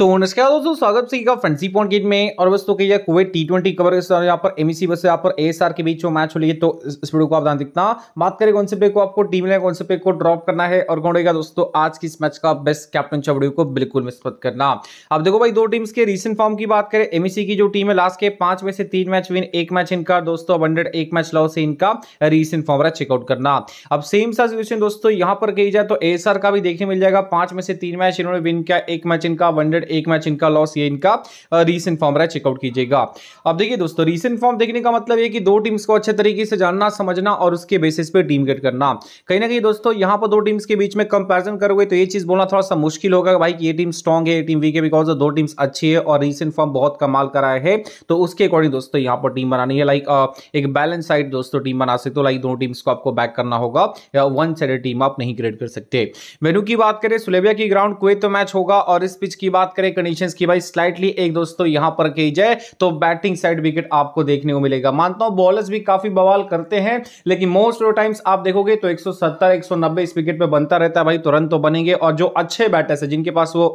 तो नमस्कार दोस्तों स्वागत का फंसी पॉइंट गेट में और बस तो कही कुवैत टी ट्वेंटी कवर के साथ यहाँ पर एम सी e बस यहाँ पर एएसआर के बीच जो मैच हो रही है तो इस वीडियो को आप ध्यान देखना बात करें कौन से पे को आपको टीम ने कौन से पे को ड्रॉप करना है और कौन रहेगा दोस्तों आज की इस मैच का बेस्ट कैप्टन चौबड़ी को बिल्कुल मिस करना अब देखो भाई दो टीम्स के रिसेंट फॉर्म की बात करें एम e की जो टीम है लास्ट के पांच में से तीन मैच विन एक मैच इनका दोस्तों अब हंड्रेड एक मैच लॉस है इनका रिसेंट फॉर्म रहा चेकआउट करना अब सेम सा सिचुएशन दोस्तों यहाँ पर कही जाए तो ए का भी देखने मिल जाएगा पांच में से तीन मैच इन्होंने विन किया एक मैच इनका वनडेड एक मैच इनका लॉस ये इनका रीसेंट फॉर्म रहा है चेकआउट कीजिएगा अब देखिए दोस्तों रीसेंट फॉर्म देखने का मतलब ये कि दो टीम्स को अच्छे तरीके से जानना समझना और उसके बेसिस पे टीम गेट करना कहीं ना कहीं दोस्तों यहाँ पर दो टीम्स के बीच में कंपेरिजन करोगे तो ये चीज बोलना थोड़ा सा मुश्किल होगा भाई कि ये टीम स्ट्रॉन्ग है ये टीम वीक है बिकॉज दो टीम्स अच्छी है और रीसेंट फॉर्म बहुत कमाल कराए है तो उसके अकॉर्डिंग दोस्तों यहाँ पर टीम बनानी है लाइक एक बैलेंस साइड दोस्तों टीम बना सकते हो लाइक दोनों टीम्स को आपको बैक करना होगा या वन साइड टीम आप नहीं क्रिएट कर सकते मेनू की बात करें सुलेबिया की ग्राउंड कुवैत तो मैच होगा और इस पिच की बात करें कंडीशंस की भाई स्लाइटली एक दोस्तों तो यहां पर कही जाए तो बैटिंग साइड विकेट आपको देखने को मिलेगा मानता हूं बॉलर्स भी काफी बवाल करते हैं लेकिन मोस्ट ऑफ टाइम्स आप देखोगे तो 170 190 इस विकेट पे बनता रहता है भाई तो रन तो बनेंगे और जो अच्छे बैटर्स है जिनके पास वो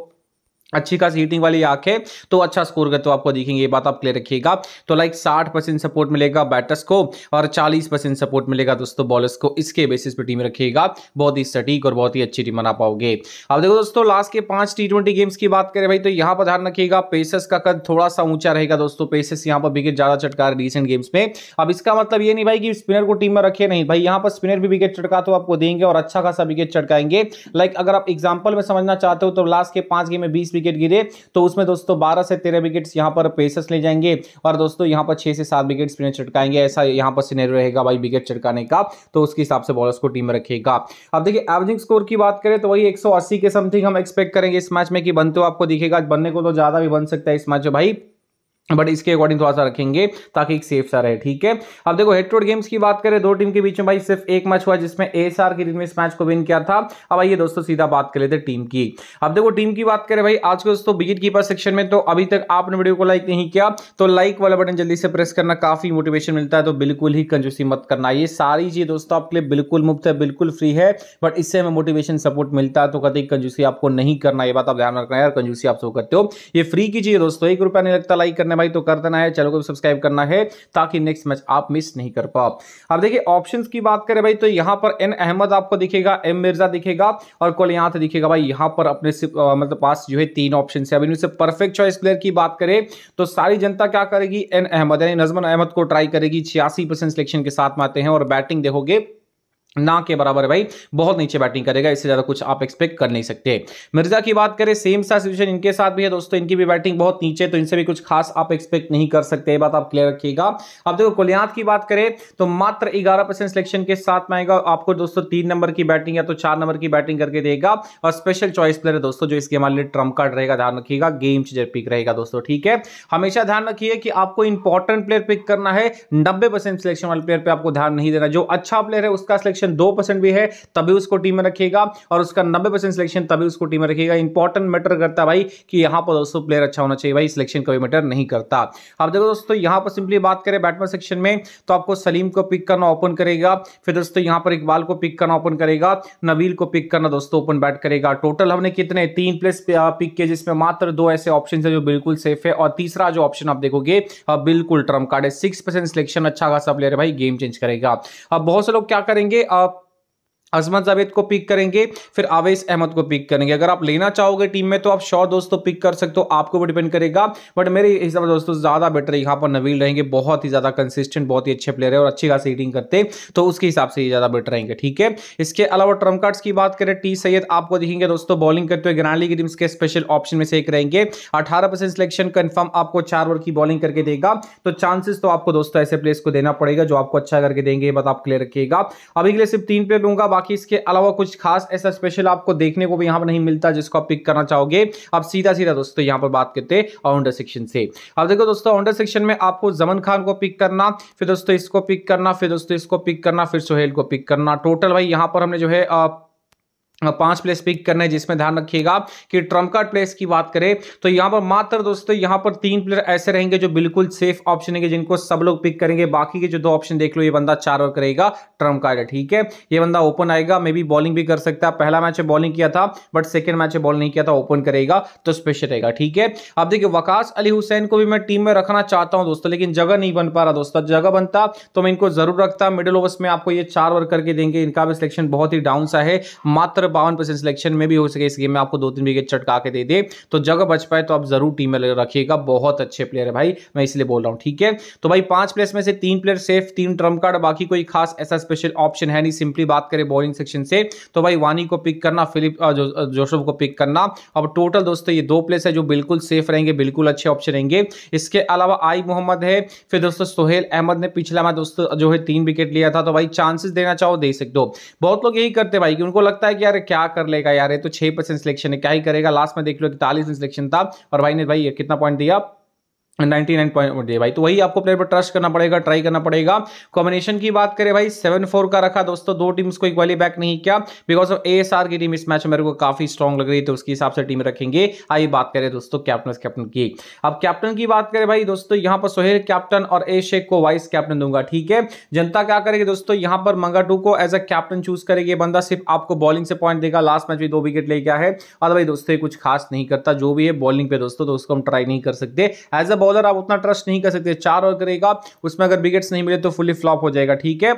अच्छी खासी हीटिंग वाली आंख तो अच्छा है तो अच्छा स्कोर करते हो आपको दिखेंगे ये बात आप क्लियर रखिएगा तो लाइक 60 परसेंट सपोर्ट मिलेगा बैटर्स को और 40 परसेंट सपोर्ट मिलेगा दोस्तों बॉलर्स को इसके बेसिस पे टीम रखिएगा बहुत ही सटीक और बहुत ही अच्छी टीम बना पाओगे अब देखो दोस्तों लास्ट के पांच टी गेम्स की बात करें भाई तो यहाँ पर ध्यान रखिएगा पेसस का कद थोड़ा सा ऊंचा रहेगा दोस्तों पेसस यहाँ पर विकेट ज्यादा चटका है रिसेंट गेम्स में अब इसका मतलब ये नहीं भाई कि स्पिनर को टीम में रखे नहीं भाई यहाँ पर स्पिनर भी विकेट चटका तो आपको देंगे और अच्छा खासा विकेट चटकाएंगे लाइक अगर आप एग्जाम्पल में समझना चाहते हो तो लास्ट के पांच गेम में बीस विकेट गिरे तो उसमें दोस्तों बारह से तेरह विकेट यहाँ पर पेसर्स ले जाएंगे और दोस्तों यहाँ पर छह से सात विकेट स्पिनर चटकाएंगे ऐसा यहाँ पर सिनेर रहेगा भाई विकेट चटकाने का तो उसके हिसाब से बॉलर्स को टीम रखेगा अब देखिए एवरेजिंग स्कोर की बात करें तो वही एक के समथिंग हम एक्सपेक्ट करेंगे इस मैच में कि बनते हो आपको दिखेगा बनने को तो ज़्यादा भी बन सकता है इस मैच में भाई बट इसके अकॉर्डिंग थोड़ा सा रखेंगे ताकि एक सेफ सा रहे ठीक है अब देखो हेड टूड गेम्स की बात करें दो टीम के बीच में भाई सिर्फ एक मैच हुआ जिसमें एस आर की टीम ने इस मैच को विन किया था अब आइए दोस्तों सीधा बात कर लेते टीम की अब देखो टीम की बात करें भाई आज के दोस्तों विकेट कीपर सेक्शन में तो अभी तक आपने वीडियो को लाइक नहीं किया तो लाइक वाला बटन जल्दी से प्रेस करना काफी मोटिवेशन मिलता है तो बिल्कुल ही कंजूसी मत करना ये सारी चीज दोस्तों आपके लिए बिल्कुल मुफ्त है बिल्कुल फ्री है बट इससे हमें मोटिवेशन सपोर्ट मिलता है तो कतई कंजूसी आपको नहीं करना ये बात आप ध्यान रखना यार कंजूसी आप सो करते हो ये फ्री की चीज दोस्तों एक रुपया नहीं लगता लाइक करना करना भाई तो कर देना है चैनल को भी सब्सक्राइब करना है ताकि नेक्स्ट मैच आप मिस नहीं कर पाओ अब देखिए ऑप्शन की बात करें भाई तो यहाँ पर एन अहमद आपको दिखेगा एम मिर्जा दिखेगा और कोल यहाँ से दिखेगा भाई यहाँ पर अपने मतलब पास जो है तीन ऑप्शन है अब इनमें परफेक्ट चॉइस प्लेयर की बात करें तो सारी जनता क्या करेगी एन अहमद यानी नजमन अहमद को ट्राई करेगी छियासी परसेंट सिलेक्शन के साथ में आते हैं और बैटिंग देखोगे ना के बराबर भाई बहुत नीचे बैटिंग करेगा इससे ज़्यादा कुछ आप एक्सपेक्ट कर नहीं सकते मिर्जा की बात करें सेम सा सिचुएशन इनके साथ भी है दोस्तों इनकी भी बैटिंग बहुत नीचे तो इनसे भी कुछ खास आप एक्सपेक्ट नहीं कर सकते ये बात आप क्लियर रखिएगा अब देखो कुलियात की बात करें तो मात्र ग्यारह सिलेक्शन के साथ में आएगा आपको दोस्तों तीन नंबर की बैटिंग या तो चार नंबर की बैटिंग करके देगा और स्पेशल चॉइस प्लेयर है दोस्तों जो इसके हमारे लिए ट्रम्प कार्ड रहेगा ध्यान रखिएगा गेम चेजर पिक रहेगा दोस्तों ठीक है हमेशा ध्यान रखिए कि आपको इंपॉर्टेंट प्लेयर पिक करना है नब्बे सिलेक्शन वाले प्लेयर पर आपको ध्यान नहीं देना जो अच्छा प्लेयर है उसका सिलेक्शन सिलेक्शन दो परसेंट भी है तभी उसको टीम में रखेगा और उसका नब्बे परसेंट सिलेक्शन तभी उसको टीम में रखेगा इंपॉर्टेंट मैटर करता है भाई कि यहां पर दोस्तों प्लेयर अच्छा होना चाहिए भाई सिलेक्शन कभी मैटर नहीं करता अब देखो दोस्तों यहां पर सिंपली बात करें बैटमैन सेक्शन में तो आपको सलीम को पिक करना ओपन करेगा फिर दोस्तों यहां पर इकबाल को पिक करना ओपन करेगा नबील को पिक करना दोस्तों ओपन बैट करेगा टोटल हमने कितने तीन प्लेस पिक किए जिसमें मात्र दो ऐसे ऑप्शन है जो बिल्कुल सेफ है और तीसरा जो ऑप्शन आप देखोगे बिल्कुल ट्रम्प कार्ड है सिक्स परसेंट सिलेक्शन अच्छा खासा प्लेयर भाई गेम चेंज करेगा अब बहुत से लोग क्या करेंगे up अजमत जावेद को पिक करेंगे फिर आवेश अहमद को पिक करेंगे अगर आप लेना चाहोगे टीम में तो आप शॉर्ट दोस्तों तो पिक कर सकते हो आपको भी डिपेंड करेगा बट मेरे हिसाब से दोस्तों ज़्यादा बेटर यहाँ पर नवील रहेंगे बहुत ही ज़्यादा कंसिस्टेंट बहुत ही अच्छे प्लेयर है और अच्छी खास रीडिंग करते तो उसके हिसाब से ये ज़्यादा बेटर रहेंगे ठीक है इसके अलावा ट्रम कार्ड्स की बात करें टी सैयद आपको दिखेंगे दोस्तों बॉलिंग करते हुए ग्रांडी की टीम के स्पेशल ऑप्शन में से एक रहेंगे अठारह सिलेक्शन कन्फर्म आपको चार ओवर की बॉलिंग करके देगा तो चांसेस तो आपको दोस्तों ऐसे प्लेयर्स को देना पड़ेगा जो आपको अच्छा करके देंगे बात आप क्लियर रखिएगा अभी के लिए सिर्फ तीन प्लेयर लूंगा बाकी बाकी इसके अलावा कुछ खास ऐसा स्पेशल आपको देखने को भी यहाँ पर नहीं मिलता जिसको आप पिक करना चाहोगे अब सीधा सीधा दोस्तों यहाँ पर बात करते ऑनडर सेक्शन से अब देखो दोस्तों ऑनडर सेक्शन में आपको जमन खान को पिक करना फिर दोस्तों इसको पिक करना फिर दोस्तों इसको पिक करना फिर सोहेल को पिक करना टोटल भाई यहाँ पर हमने जो है पांच प्लेस पिक करना है जिसमें ध्यान रखिएगा कि ट्रम्प कार्ड प्लेस की बात करें तो यहां पर मात्र दोस्तों यहां पर तीन प्लेयर ऐसे रहेंगे जो बिल्कुल सेफ ऑप्शन है जिनको सब लोग पिक करेंगे बाकी के जो दो ऑप्शन देख लो ये बंदा चार ओवर करेगा ट्रम्प कार्ड है ठीक है ये बंदा ओपन आएगा मे बी बॉलिंग भी कर सकता है पहला मैच बॉलिंग किया था बट सेकेंड मैच बॉल नहीं किया था ओपन करेगा तो स्पेशल रहेगा ठीक है अब देखिए वकाश अली हुसैन को भी मैं टीम में रखना चाहता हूं दोस्तों लेकिन जगह नहीं बन पा रहा दोस्तों जगह बनता तो मैं इनको जरूर रखता मिडिल ओवर्स में आपको ये चार ओवर करके देंगे इनका भी सिलेक्शन बहुत ही डाउन सा है मात्र अगर बावन परसेंट सिलेक्शन में भी हो सके इस गेम में आपको दो तीन विकेट चटका के दे दे तो जगह बच पाए तो आप जरूर टीम में रखिएगा बहुत अच्छे प्लेयर है भाई मैं इसलिए बोल रहा हूँ ठीक है तो भाई पांच प्लेयर्स में से तीन प्लेयर सेफ तीन ट्रम कार्ड बाकी कोई खास ऐसा स्पेशल ऑप्शन है नहीं सिंपली बात करें बॉलिंग सेक्शन से तो भाई वानी को पिक करना फिलिप जो, जोशफ को पिक करना अब टोटल दोस्तों ये दो प्लेस है जो बिल्कुल सेफ रहेंगे बिल्कुल अच्छे ऑप्शन रहेंगे इसके अलावा आई मोहम्मद है फिर दोस्तों सोहेल अहमद ने पिछला मैं दोस्तों जो है तीन विकेट लिया था तो भाई चांसेस देना चाहो दे सकते हो बहुत लोग यही करते भाई कि उनको लगता है कि यार यार क्या कर लेगा यार ये तो छह परसेंट सिलेक्शन है क्या ही करेगा लास्ट में देख लो इकतालीस सिलेक्शन था और भाई ने भाई कितना पॉइंट दिया नाइन्टी भाई तो वही आपको प्लेयर पर ट्रस्ट करना पड़ेगा ट्राई करना पड़ेगा कॉम्बिनेशन की बात करें भाई सेवन फोर का रखा दोस्तों दो टीम्स को इक्वली बैक नहीं किया बिकॉज ऑफ ए की टीम इस मैच में मेरे को काफी स्ट्रॉग लग रही है तो उसके हिसाब से टीम रखेंगे आई बात करें दोस्तों कैप्टन कैप्टन की अब कैप्टन की बात करें भाई दोस्तों यहां पर सोहेल कैप्टन और ए शेख को वाइस कैप्टन दूंगा ठीक है जनता क्या करेगी दोस्तों यहां पर टू को एज अ कैप्टन चूज करेगी बंदा सिर्फ आपको बॉलिंग से पॉइंट देगा लास्ट मैच भी दो विकेट ले गया है और भाई दोस्तों कुछ खास नहीं करता जो भी है बॉलिंग पे दोस्तों तो उसको हम ट्राई नहीं कर सकते एज अ बॉलर आप उतना ट्रस्ट नहीं कर सकते चार ओवर करेगा उसमें अगर विकेट्स नहीं मिले तो फुली फ्लॉप हो जाएगा ठीक है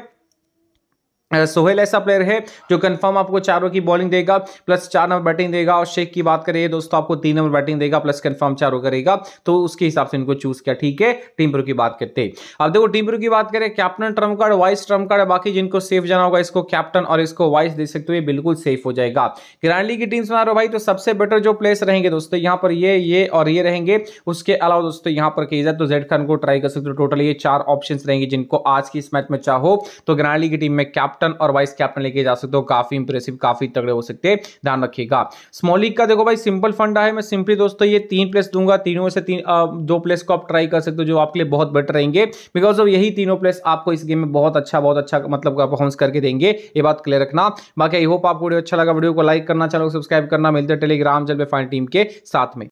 सोहेल ऐसा प्लेयर है जो कंफर्म आपको चारों की बॉलिंग देगा प्लस चार नंबर बैटिंग देगा और शेख की बात करें दोस्तों आपको तीन नंबर बैटिंग देगा प्लस कंफर्म चार करेगा तो उसके हिसाब से इनको चूज किया ठीक है टीम प्रो की बात करते हैं अब देखो टीम प्रो की बात करें captain trump card vice trump card बाकी जिनको सेफ जाना होगा इसको कैप्टन और इसको वाइस दे सकते हो बिल्कुल सेफ हो जाएगा ग्रांडली की टीम से रहे भाई तो सबसे बेटर जो प्लेस रहेंगे दोस्तों यहाँ पर ये ये और ये रहेंगे उसके अलावा दोस्तों यहाँ पर जाए तो जेड खान को ट्राई कर सकते हो टोटल ये चार ऑप्शन रहेंगे जिनको आज की इस मैच में चाहो तो ग्रांडली की टीम में कैप्टन कैप्टन और वाइस कैप्टन लेके जा सकते हो काफी इंप्रेसिव काफी तगड़े हो सकते हैं ध्यान रखिएगा स्मॉल लीग का देखो भाई सिंपल फंडा है मैं सिंपली दोस्तों ये तीन प्लेस दूंगा तीनों से तीन दो प्लेस को आप ट्राई कर सकते हो जो आपके लिए बहुत बेटर रहेंगे बिकॉज ऑफ यही तीनों प्लेस आपको इस गेम में बहुत अच्छा बहुत अच्छा मतलब परफॉर्मेंस करके देंगे ये बात क्लियर रखना बाकी आई होप आपको वीडियो अच्छा लगा वीडियो को लाइक करना चैनल को सब्सक्राइब करना मिलते टेलीग्राम जल्द पे फाइन टीम के साथ में